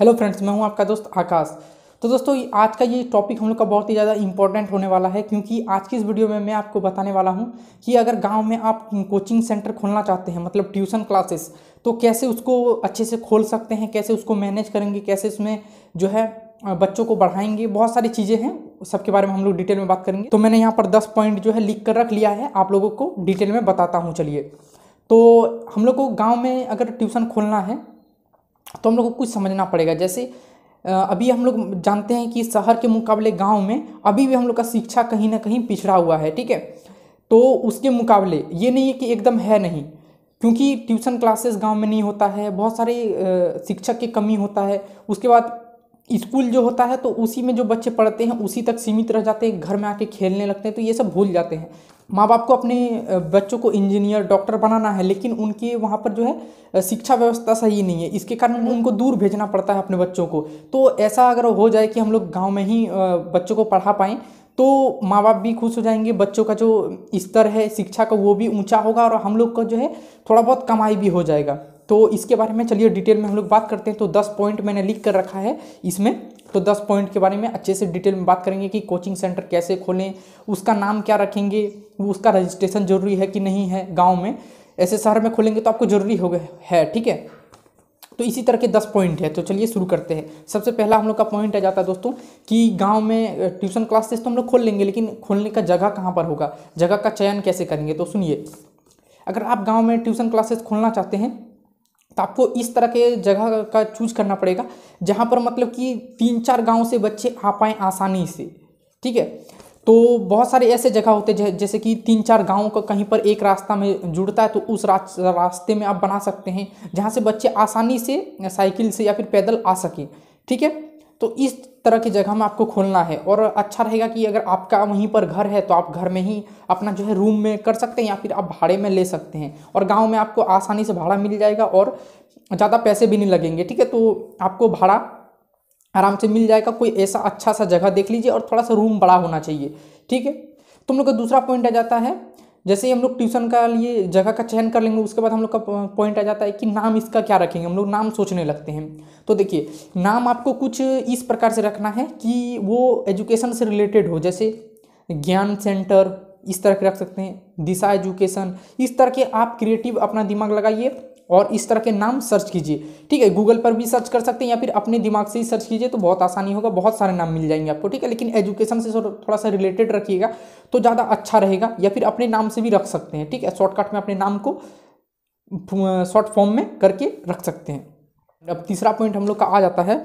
Hello friends मैं हूं आपका दोस्त आकाश तो दोस्तों आज का ये टॉपिक हम लोग का बहुत ही ज़्यादा इंपॉर्टेंट होने वाला है क्योंकि आज की इस वीडियो में मैं आपको बताने वाला हूँ कि अगर गांव में आप कोचिंग सेंटर खोलना चाहते हैं मतलब ट्यूशन क्लासेस तो कैसे उसको अच्छे से खोल सकते हैं कैसे उसको मैनेज करेंगे कैसे उसमें जो है बच्चों को बढ़ाएंगे बहुत सारी चीज़ें हैं सबके बारे में हम लोग डिटेल में बात करेंगे तो मैंने यहाँ पर दस पॉइंट जो है लिख कर रख लिया है आप लोगों को डिटेल में बताता हूँ चलिए तो हम लोग को गाँव में अगर ट्यूशन खोलना है तो हम लोग को कुछ समझना पड़ेगा जैसे अभी हम लोग जानते हैं कि शहर के मुकाबले गांव में अभी भी हम लोग का शिक्षा कहीं ना कहीं पिछड़ा हुआ है ठीक है तो उसके मुकाबले ये नहीं है कि एकदम है नहीं क्योंकि ट्यूशन क्लासेस गांव में नहीं होता है बहुत सारे शिक्षक की कमी होता है उसके बाद स्कूल जो होता है तो उसी में जो बच्चे पढ़ते हैं उसी तक सीमित रह जाते हैं घर में आके खेलने लगते हैं तो ये सब भूल जाते हैं माँ बाप को अपने बच्चों को इंजीनियर डॉक्टर बनाना है लेकिन उनके वहाँ पर जो है शिक्षा व्यवस्था सही नहीं है इसके कारण हम्म। उनको दूर भेजना पड़ता है अपने बच्चों को तो ऐसा अगर हो जाए कि हम लोग गाँव में ही बच्चों को पढ़ा पाएँ तो माँ बाप भी खुश हो जाएंगे बच्चों का जो स्तर है शिक्षा का वो भी ऊँचा होगा और हम लोग का जो है थोड़ा बहुत कमाई भी हो जाएगा तो इसके बारे में चलिए डिटेल में हम लोग बात करते हैं तो दस पॉइंट मैंने लिख कर रखा है इसमें तो दस पॉइंट के बारे में अच्छे से डिटेल में बात करेंगे कि कोचिंग सेंटर कैसे खोलें उसका नाम क्या रखेंगे उसका रजिस्ट्रेशन ज़रूरी है कि नहीं है गाँव में ऐसे शहर में खोलेंगे तो आपको ज़रूरी हो है ठीक है तो इसी तरह के दस पॉइंट है तो चलिए शुरू करते हैं सबसे पहला हम लोग का पॉइंट आ जाता है दोस्तों कि गांव में ट्यूशन क्लासेस तो हम लोग खोल लेंगे लेकिन खोलने का जगह कहाँ पर होगा जगह का चयन कैसे करेंगे तो सुनिए अगर आप गांव में ट्यूशन क्लासेस खोलना चाहते हैं तो आपको इस तरह के जगह का चूज करना पड़ेगा जहाँ पर मतलब कि तीन चार गाँव से बच्चे आ पाएँ आसानी से ठीक है तो बहुत सारे ऐसे जगह होते हैं जैसे कि तीन चार गाँव का कहीं पर एक रास्ता में जुड़ता है तो उस रास्ते में आप बना सकते हैं जहाँ से बच्चे आसानी से साइकिल से या फिर पैदल आ सकें ठीक है तो इस तरह की जगह में आपको खोलना है और अच्छा रहेगा कि अगर आपका वहीं पर घर है तो आप घर में ही अपना जो है रूम में कर सकते हैं या फिर आप भाड़े में ले सकते हैं और गाँव में आपको आसानी से भाड़ा मिल जाएगा और ज़्यादा पैसे भी नहीं लगेंगे ठीक है तो आपको भाड़ा आराम से मिल जाएगा कोई ऐसा अच्छा सा जगह देख लीजिए और थोड़ा सा रूम बड़ा होना चाहिए ठीक है तुम लोग का दूसरा पॉइंट आ जाता है जैसे ही हम लोग ट्यूशन का लिए जगह का चयन कर लेंगे उसके बाद हम लोग का पॉइंट आ जाता है कि नाम इसका क्या रखेंगे हम लोग नाम सोचने लगते हैं तो देखिए नाम आपको कुछ इस प्रकार से रखना है कि वो एजुकेशन से रिलेटेड हो जैसे ज्ञान सेंटर इस तरह के रख सकते हैं दिशा एजुकेशन इस तरह के आप क्रिएटिव अपना दिमाग लगाइए और इस तरह के नाम सर्च कीजिए ठीक है गूगल पर भी सर्च कर सकते हैं या फिर अपने दिमाग से ही सर्च कीजिए तो बहुत आसानी होगा बहुत सारे नाम मिल जाएंगे आपको ठीक है लेकिन एजुकेशन से थोड़ा सा रिलेटेड रखिएगा तो ज़्यादा अच्छा रहेगा या फिर अपने नाम से भी रख सकते हैं ठीक है शॉर्टकट में अपने नाम को शॉर्ट फॉर्म में करके रख सकते हैं अब तीसरा पॉइंट हम लोग का आ जाता है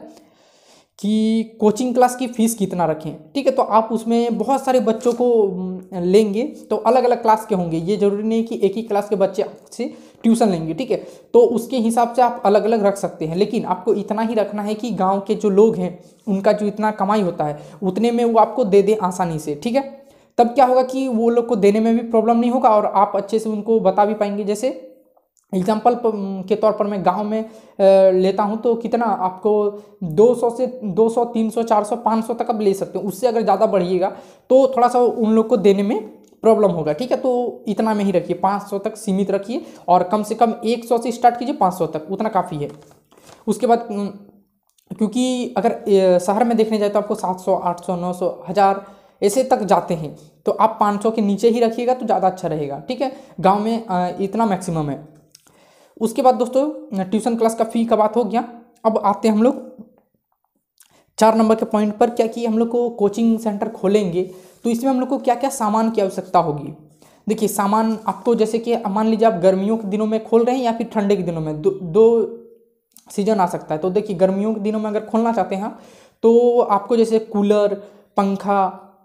कि कोचिंग क्लास की फ़ीस कितना रखें ठीक है तो आप उसमें बहुत सारे बच्चों को लेंगे तो अलग अलग क्लास के होंगे ये ज़रूरी नहीं कि एक ही क्लास के बच्चे आपसे ट्यूशन लेंगे ठीक है तो उसके हिसाब से आप अलग अलग रख सकते हैं लेकिन आपको इतना ही रखना है कि गांव के जो लोग हैं उनका जो इतना कमाई होता है उतने में वो आपको दे दें आसानी से ठीक है तब क्या होगा कि वो लोग को देने में भी प्रॉब्लम नहीं होगा और आप अच्छे से उनको बता भी पाएंगे जैसे एग्जाम्पल के तौर पर मैं गांव में लेता हूं तो कितना आपको 200 से 200 300 400 500 तक आप ले सकते हो उससे अगर ज़्यादा बढ़िएगा तो थोड़ा सा उन लोग को देने में प्रॉब्लम होगा ठीक है तो इतना में ही रखिए 500 तक सीमित रखिए और कम से कम 100 से स्टार्ट कीजिए 500 तक उतना काफ़ी है उसके बाद क्योंकि अगर शहर में देखने जाए तो आपको सौ नौ सौ हज़ार ऐसे तक जाते हैं तो आप 500 के नीचे ही रखिएगा तो ज़्यादा अच्छा रहेगा ठीक है गाँव में इतना मैक्सिमम है उसके बाद दोस्तों ट्यूशन क्लास का फी का बात हो गया अब आते हैं हम लोग चार नंबर के पॉइंट पर क्या कि हम लोग को कोचिंग सेंटर खोलेंगे तो इसमें हम लोग को क्या क्या सामान की आवश्यकता होगी देखिए सामान आपको जैसे कि मान लीजिए आप गर्मियों के दिनों में खोल रहे हैं या फिर ठंडे के दिनों में दो, दो सीजन आ सकता है तो देखिए गर्मियों के दिनों में अगर खोलना चाहते हैं तो आपको जैसे कूलर पंखा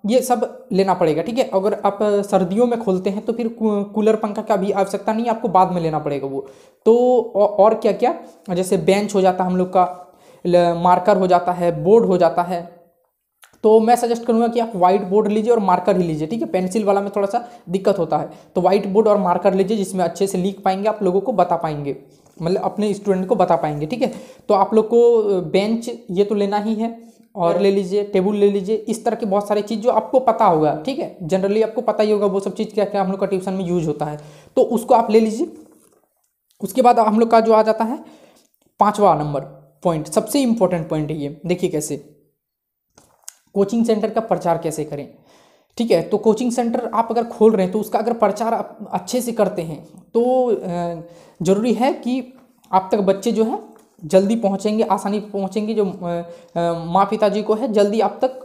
ये सब लेना पड़ेगा ठीक है अगर आप सर्दियों में खोलते हैं तो फिर कूलर पंखा का भी आवश्यकता नहीं आपको बाद में लेना पड़ेगा वो तो और क्या क्या जैसे बेंच हो जाता है हम लोग का मार्कर हो जाता है बोर्ड हो जाता है तो मैं सजेस्ट करूंगा कि आप व्हाइट बोर्ड लीजिए और मार्कर ही लीजिए ठीक है पेंसिल वाला में थोड़ा सा दिक्कत होता है तो व्हाइट बोर्ड और मार्कर लीजिए जिसमें अच्छे से लिख पाएंगे आप लोगों को बता पाएंगे मतलब अपने स्टूडेंट को बता पाएंगे ठीक है तो आप लोग को बेंच ये तो लेना ही है और ले लीजिए टेबल ले लीजिए इस तरह की बहुत सारी चीज़ जो आपको पता होगा ठीक है जनरली आपको पता ही होगा वो सब चीज़ क्या क्या हम लोग का ट्यूशन में यूज होता है तो उसको आप ले लीजिए उसके बाद हम लोग का जो आ जाता है पाँचवा नंबर पॉइंट सबसे इम्पोर्टेंट पॉइंट है ये देखिए कैसे कोचिंग सेंटर का प्रचार कैसे करें ठीक है तो कोचिंग सेंटर आप अगर खोल रहे हैं तो उसका अगर प्रचार आप अच्छे से करते हैं तो ज़रूरी है कि आप तक बच्चे जो हैं जल्दी पहुँचेंगे आसानी पहुँचेंगे जो माँ पिताजी को है जल्दी आप तक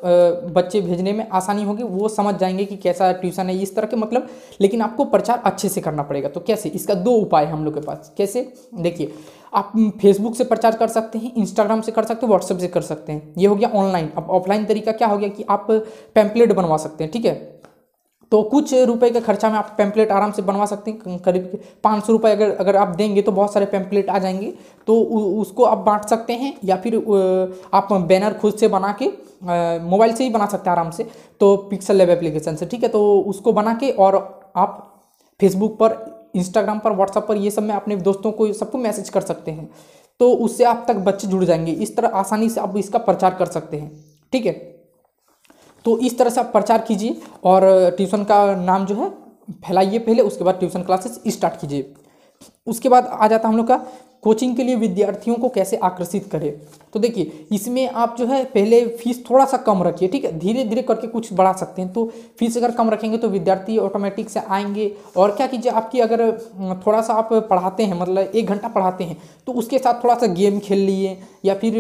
बच्चे भेजने में आसानी होगी वो समझ जाएंगे कि कैसा ट्यूशन है इस तरह के मतलब लेकिन आपको प्रचार अच्छे से करना पड़ेगा तो कैसे इसका दो उपाय हम लोग के पास कैसे देखिए आप फेसबुक से प्रचार कर सकते हैं इंस्टाग्राम से कर सकते हैं व्हाट्सएप से कर सकते हैं ये हो गया ऑनलाइन अब ऑफलाइन तरीका क्या हो गया कि आप पैम्पलेट बनवा सकते हैं ठीक है तो कुछ रुपए के खर्चा में आप पैम्पलेट आराम से बनवा सकते हैं करीब पाँच सौ रुपये अगर अगर आप देंगे तो बहुत सारे पैम्पलेट आ जाएंगे तो उ, उसको आप बांट सकते हैं या फिर आप बैनर खुद से बना के मोबाइल से ही बना सकते हैं आराम से तो पिक्सल लेब एप्लीकेशन से ठीक है तो उसको बना के और आप फेसबुक पर इंस्टाग्राम पर व्हाट्सअप पर ये सब में अपने दोस्तों को सबको मैसेज कर सकते हैं तो उससे आप तक बच्चे जुड़ जाएंगे इस तरह आसानी से आप इसका प्रचार कर सकते हैं ठीक है तो इस तरह से आप प्रचार कीजिए और ट्यूशन का नाम जो है फैलाइए पहले उसके बाद ट्यूशन क्लासेस स्टार्ट कीजिए उसके बाद आ जाता हम लोग का कोचिंग के लिए विद्यार्थियों को कैसे आकर्षित करें तो देखिए इसमें आप जो है पहले फीस थोड़ा सा कम रखिए ठीक है धीरे धीरे करके कुछ बढ़ा सकते हैं तो फीस अगर कम रखेंगे तो विद्यार्थी ऑटोमेटिक से आएंगे और क्या कीजिए आपकी अगर थोड़ा सा आप पढ़ाते हैं मतलब एक घंटा पढ़ाते हैं तो उसके साथ थोड़ा सा गेम खेल लिए या फिर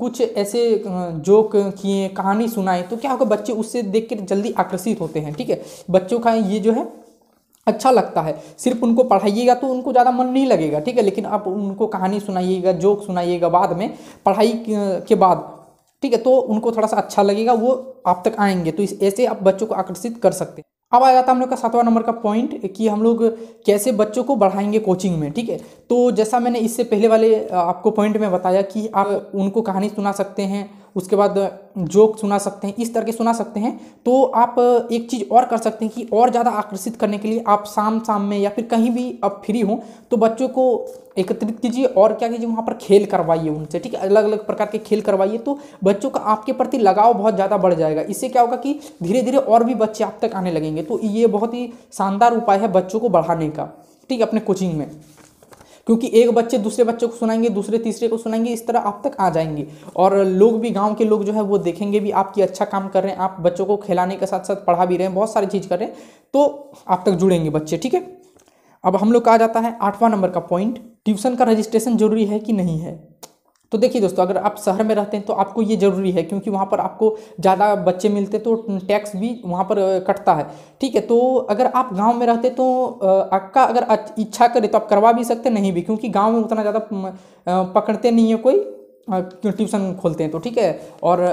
कुछ ऐसे जोक किए कहानी सुनाएं तो क्या होगा बच्चे उससे देख जल्दी आकर्षित होते हैं ठीक है बच्चों का ये जो है अच्छा लगता है सिर्फ उनको पढ़ाइएगा तो उनको ज़्यादा मन नहीं लगेगा ठीक है लेकिन आप उनको कहानी सुनाइएगा जोक सुनाइएगा बाद में पढ़ाई के बाद ठीक है तो उनको थोड़ा सा अच्छा लगेगा वो आप तक आएंगे तो इस ऐसे आप बच्चों को आकर्षित कर सकते हैं अब आ जाता है हम लोग का सातवां नंबर का पॉइंट कि हम लोग कैसे बच्चों को बढ़ाएंगे कोचिंग में ठीक है तो जैसा मैंने इससे पहले वाले आपको पॉइंट में बताया कि आप उनको कहानी सुना सकते हैं उसके बाद जोक सुना सकते हैं इस तरह के सुना सकते हैं तो आप एक चीज़ और कर सकते हैं कि और ज़्यादा आकर्षित करने के लिए आप शाम शाम में या फिर कहीं भी अब फ्री हों तो बच्चों को एकत्रित कीजिए और क्या कीजिए वहाँ पर खेल करवाइए उनसे ठीक है अलग अलग प्रकार के खेल करवाइए तो बच्चों का आपके प्रति लगाव बहुत ज़्यादा बढ़ जाएगा इससे क्या होगा कि धीरे धीरे और भी बच्चे आप तक आने लगेंगे तो ये बहुत ही शानदार उपाय है बच्चों को बढ़ाने का ठीक है अपने कोचिंग में क्योंकि एक बच्चे दूसरे बच्चे को सुनाएंगे दूसरे तीसरे को सुनाएंगे इस तरह आप तक आ जाएंगे और लोग भी गाँव के लोग जो है वो देखेंगे भी आपकी अच्छा काम कर रहे हैं आप बच्चों को खिलाने के साथ साथ पढ़ा भी रहे हैं बहुत सारी चीज़ कर रहे हैं तो आप तक जुड़ेंगे बच्चे ठीक है अब हम लोग का जाता है आठवां नंबर का पॉइंट ट्यूशन का रजिस्ट्रेशन जरूरी है कि नहीं है तो देखिए दोस्तों अगर आप शहर में रहते हैं तो आपको ये ज़रूरी है क्योंकि वहाँ पर आपको ज़्यादा बच्चे मिलते तो टैक्स भी वहाँ पर कटता है ठीक है तो अगर आप गाँव में रहते तो आपका अगर इच्छा करे तो आप करवा भी सकते नहीं भी क्योंकि गाँव में उतना ज़्यादा पकड़ते नहीं है कोई ट्यूशन खोलते हैं तो ठीक है और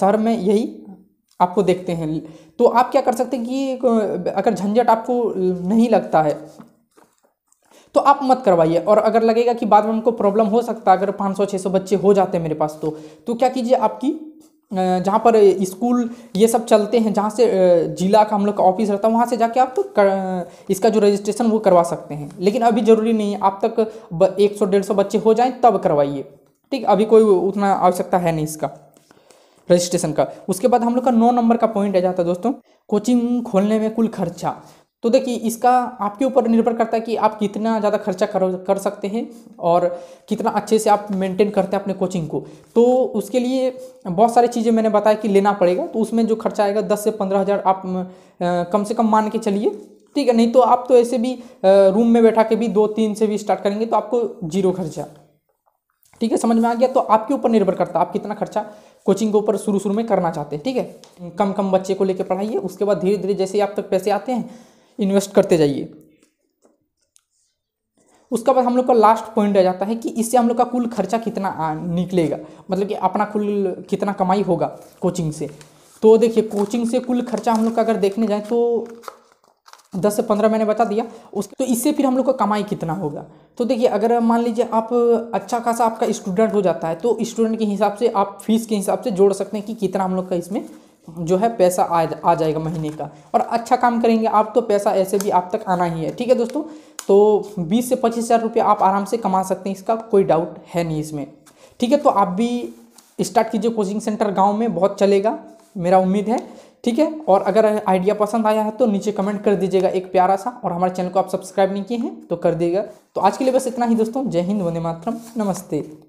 शहर में यही आपको देखते हैं तो आप क्या कर सकते हैं कि अगर झंझट आपको नहीं लगता है तो आप मत करवाइए और अगर लगेगा कि बाद में हमको प्रॉब्लम हो सकता है अगर 500 600 बच्चे हो जाते हैं मेरे पास तो तो क्या कीजिए आपकी जहाँ पर स्कूल ये सब चलते हैं जहाँ से जिला का हम लोग का ऑफिस रहता है वहाँ से जाके आप तो कर, इसका जो रजिस्ट्रेशन वो करवा सकते हैं लेकिन अभी ज़रूरी नहीं है आप तक एक सौ डेढ़ सौ बच्चे हो जाएँ तब करवाइए ठीक अभी कोई उतना आवश्यकता है नहीं इसका रजिस्ट्रेशन का उसके बाद हम लोग का नौ नंबर का पॉइंट रह जाता है दोस्तों कोचिंग खोलने में कुल खर्चा तो देखिए इसका आपके ऊपर निर्भर करता है कि आप कितना ज़्यादा खर्चा कर कर सकते हैं और कितना अच्छे से आप मेंटेन करते हैं अपने कोचिंग को तो उसके लिए बहुत सारी चीज़ें मैंने बताया कि लेना पड़ेगा तो उसमें जो खर्चा आएगा दस से पंद्रह हज़ार आप कम से कम मान के चलिए ठीक है नहीं तो आप तो ऐसे भी रूम में बैठा के भी दो तीन से भी स्टार्ट करेंगे तो आपको जीरो खर्चा ठीक है समझ में आ गया तो आपके ऊपर निर्भर करता है आप कितना खर्चा कोचिंग के ऊपर शुरू शुरू में करना चाहते हैं ठीक है कम कम बच्चे को लेकर पढ़ाइए उसके बाद धीरे धीरे जैसे ही आप तक पैसे आते हैं इन्वेस्ट करते जाइए उसके बाद हम लोग का लास्ट पॉइंट रह जाता है कि इससे हम लोग का कुल खर्चा कितना निकलेगा मतलब कि अपना कुल कितना कमाई होगा कोचिंग से तो देखिए कोचिंग से कुल खर्चा हम लोग का अगर देखने जाए तो दस से पंद्रह मैंने बता दिया उस तो इससे फिर हम लोग का कमाई कितना होगा तो देखिए अगर मान लीजिए आप अच्छा खासा आपका स्टूडेंट हो जाता है तो स्टूडेंट के हिसाब से आप फीस के हिसाब से जोड़ सकते हैं कि कितना हम लोग का इसमें जो है पैसा आ, आ जाएगा महीने का और अच्छा काम करेंगे आप तो पैसा ऐसे भी आप तक आना ही है ठीक है दोस्तों तो बीस से पच्चीस हज़ार रुपये आप आराम से कमा सकते हैं इसका कोई डाउट है नहीं इसमें ठीक है तो आप भी स्टार्ट कीजिए कोचिंग सेंटर गाँव में बहुत चलेगा मेरा उम्मीद है ठीक है और अगर आइडिया पसंद आया है तो नीचे कमेंट कर दीजिएगा एक प्यारा सा और हमारे चैनल को आप सब्सक्राइब नहीं किए हैं तो कर दिएगा तो आज के लिए बस इतना ही दोस्तों जय हिंद वंदे मातरम नमस्ते